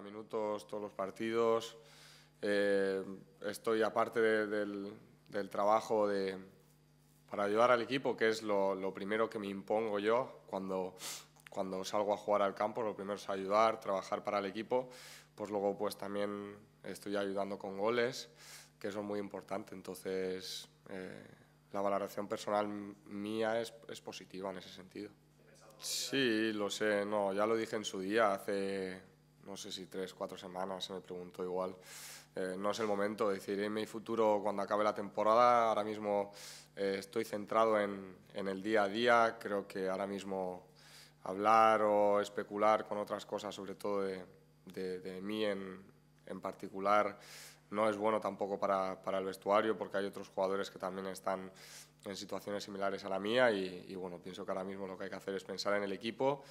minutos todos los partidos. Eh, estoy aparte del, del, trabajo de, para ayudar al equipo, que es lo, lo, primero que me impongo yo cuando, cuando salgo a jugar al campo. Lo primero es ayudar, trabajar para el equipo. Pues luego pues también estoy ayudando con goles, que son muy importantes. Entonces eh, la valoración personal mía es, es positiva en ese sentido. Sí, lo sé, no, ya lo dije en su día, hace no sé si tres, cuatro semanas, se me preguntó igual. Eh, no es el momento, de decir, en mi futuro cuando acabe la temporada, ahora mismo eh, estoy centrado en, el día a día, creo que ahora mismo hablar o especular con otras cosas, sobre todo de, mí en, en particular, no es bueno tampoco para, el vestuario porque hay otros jugadores que también están en situaciones similares a la mía y, bueno, pienso que ahora mismo lo que hay que hacer es pensar en el equipo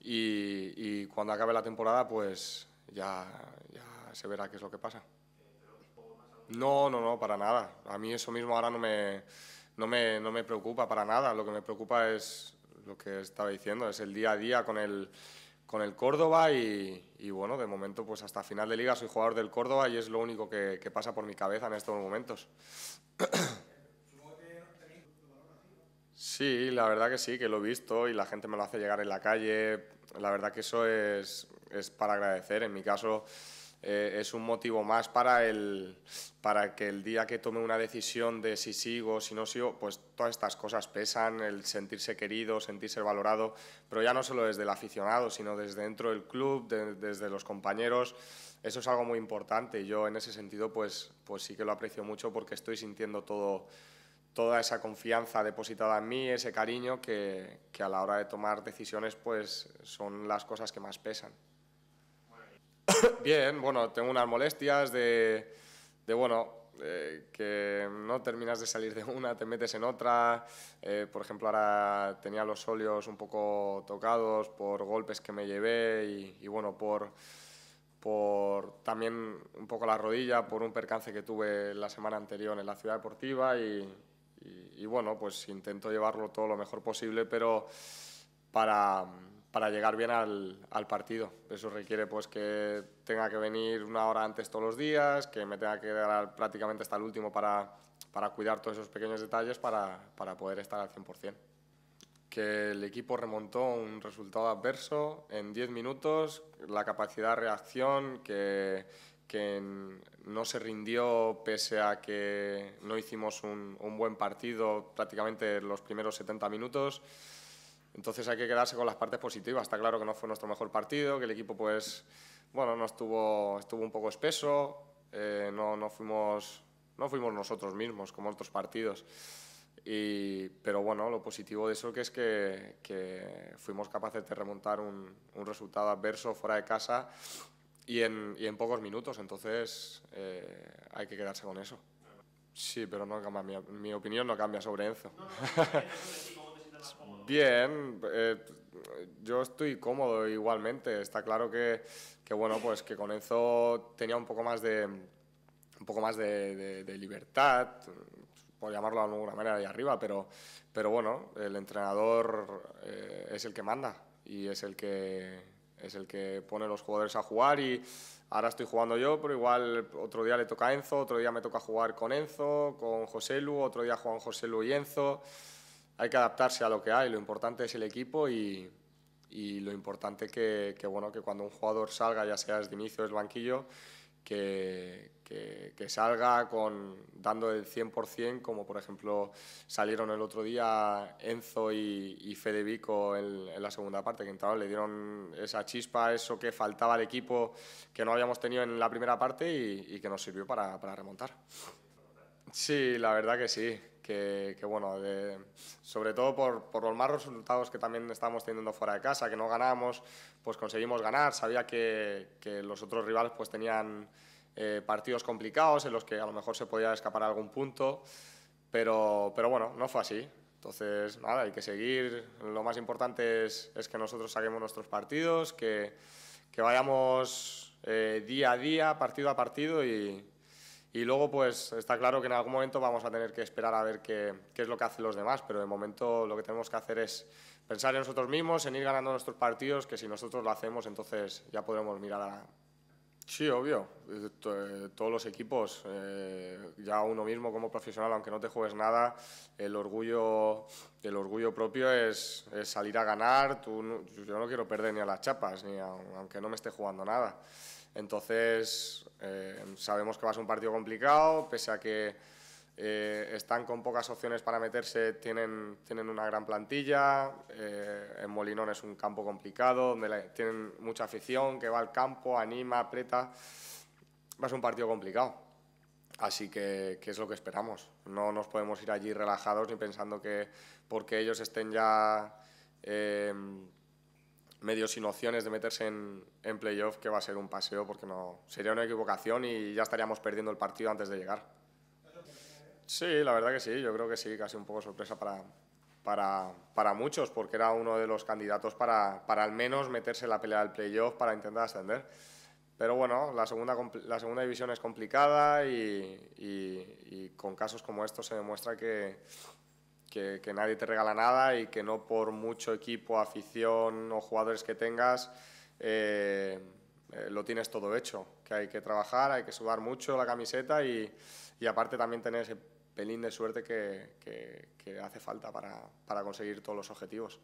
y, cuando acabe la temporada pues ya, ya, se verá qué es lo que pasa. No, no, no, para nada. A mí eso mismo ahora no me, no me, no me preocupa para nada. Lo que me preocupa es lo que estaba diciendo, es el día a día con el con el Córdoba y, bueno, de momento pues hasta final de liga soy jugador del Córdoba y es lo único que, pasa por mi cabeza en estos momentos. Sí, la verdad que sí, que lo he visto y la gente me lo hace llegar en la calle. La verdad que eso es, es para agradecer. En mi caso, eh, es un motivo más para, que el día que tome una decisión de si sigo, o si no sigo, pues todas estas cosas pesan, el sentirse querido, sentirse valorado, pero ya no solo desde el aficionado, sino desde dentro del club, desde los compañeros. Eso es algo muy importante yo en ese sentido pues, pues, sí que lo aprecio mucho porque estoy sintiendo todo, toda esa confianza depositada en mí, ese cariño que, que a la hora de tomar decisiones pues son las cosas que más pesan. Bien, bueno, tengo unas molestias de, bueno, eh, que no terminas de salir de una, te metes en otra. Eh, por ejemplo, ahora tenía los óleos un poco tocados por golpes que me llevé y, bueno, por, por también un poco la rodilla, por un percance que tuve la semana anterior en la ciudad deportiva y, y bueno, pues intento llevarlo todo lo mejor posible, pero para para llegar bien al, partido. Eso requiere pues que tenga que venir una hora antes todos los días, que me tenga que dar prácticamente hasta el último para, para cuidar todos esos pequeños detalles para, para, poder estar al 100%. Que el equipo remontó un resultado adverso en 10 minutos, la capacidad de reacción, que, que no se rindió pese a que no hicimos un, un buen partido prácticamente los primeros 70 minutos. Entonces hay que quedarse con las partes positivas. Está claro que no fue nuestro mejor partido, que el equipo pues, bueno, no estuvo, estuvo un poco espeso, no, no, fuimos, no fuimos nosotros mismos como otros partidos. Y, pero bueno, lo positivo de eso que es que, fuimos capaces de remontar un, resultado adverso fuera de casa y en, pocos minutos, entonces hay que quedarse con eso. Sí, pero no mi, opinión no cambia sobre Enzo. Bien, eh, yo estoy cómodo igualmente. Está claro que, que, bueno, pues que con Enzo tenía un poco más de, un poco más de, de, de libertad, por llamarlo de alguna manera, ahí arriba, pero, pero bueno, el entrenador eh, es el que manda y es el que, es el que pone los jugadores a jugar y ahora estoy jugando yo, pero igual otro día le toca a Enzo, otro día me toca jugar con Enzo, con José Lu, otro día juegan José Lu y Enzo hay que adaptarse a lo que hay. Lo importante es el equipo y, lo importante que, que, bueno, que cuando un jugador salga, ya sea desde inicio o desde banquillo, que, salga con, dando el 100%, como por ejemplo salieron el otro día Enzo y, y en, la segunda parte, que entraron, le dieron esa chispa, eso que faltaba al equipo que no habíamos tenido en la primera parte y, que nos sirvió para, para remontar. Sí, la verdad que sí, que, bueno, sobre todo por, los malos resultados que también estábamos teniendo fuera de casa, que no ganamos pues conseguimos ganar. Sabía que, los otros rivales pues tenían eh, partidos complicados en los que a lo mejor se podía escapar a algún punto, pero, pero bueno, no fue así. Entonces, nada, hay que seguir. Lo más importante es, que nosotros saquemos nuestros partidos, que, vayamos eh, día a día, partido a partido y, y luego, pues está claro que en algún momento vamos a tener que esperar a ver qué, qué, es lo que hacen los demás, pero de momento lo que tenemos que hacer es pensar en nosotros mismos, en ir ganando nuestros partidos, que si nosotros lo hacemos, entonces ya podremos mirar a, Sí, obvio. Eh, todos los equipos, eh, ya uno mismo como profesional, aunque no te juegues nada, el orgullo, el orgullo propio es, salir a ganar. Tú, yo no quiero perder ni a las chapas, ni aunque no me esté jugando nada. Entonces, eh, sabemos que va a ser un partido complicado, pese a que eh, están con pocas opciones para meterse, tienen, tienen una gran plantilla, eh, en Molinón es un campo complicado, donde tienen mucha afición que va al campo, anima, aprieta, va a ser un partido complicado. Así que, qué es lo que esperamos. No nos podemos ir allí relajados ni pensando que porque ellos estén ya eh, medio sin opciones de meterse en, en playoff, que va a ser un paseo, porque no sería una equivocación y ya estaríamos perdiendo el partido antes de llegar. Sí, la verdad que sí, yo creo que sí, casi un poco sorpresa para, para, para muchos, porque era uno de los candidatos para, para al menos meterse en la pelea del playoff para intentar ascender. Pero bueno, la segunda, la segunda división es complicada y, y, con casos como estos se demuestra que, que, nadie te regala nada y que no por mucho equipo, afición o jugadores que tengas, eh, eh, lo tienes todo hecho. Que hay que trabajar, hay que sudar mucho la camiseta y, y aparte también tener ese pelín de suerte que, hace falta para conseguir todos los objetivos.